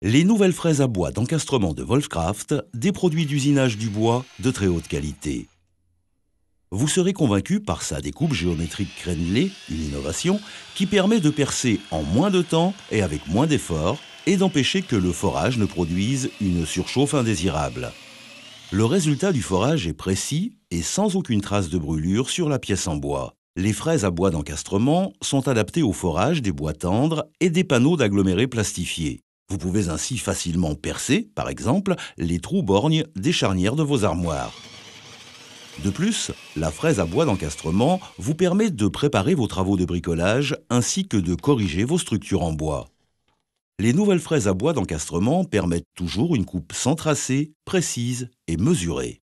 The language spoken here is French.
Les nouvelles fraises à bois d'encastrement de Wolfcraft, des produits d'usinage du bois de très haute qualité. Vous serez convaincu par sa découpe géométrique crénelée, une innovation qui permet de percer en moins de temps et avec moins d'efforts et d'empêcher que le forage ne produise une surchauffe indésirable. Le résultat du forage est précis et sans aucune trace de brûlure sur la pièce en bois. Les fraises à bois d'encastrement sont adaptées au forage des bois tendres et des panneaux d'agglomérés plastifiés. Vous pouvez ainsi facilement percer, par exemple, les trous borgnes des charnières de vos armoires. De plus, la fraise à bois d'encastrement vous permet de préparer vos travaux de bricolage ainsi que de corriger vos structures en bois. Les nouvelles fraises à bois d'encastrement permettent toujours une coupe sans tracé, précise et mesurée.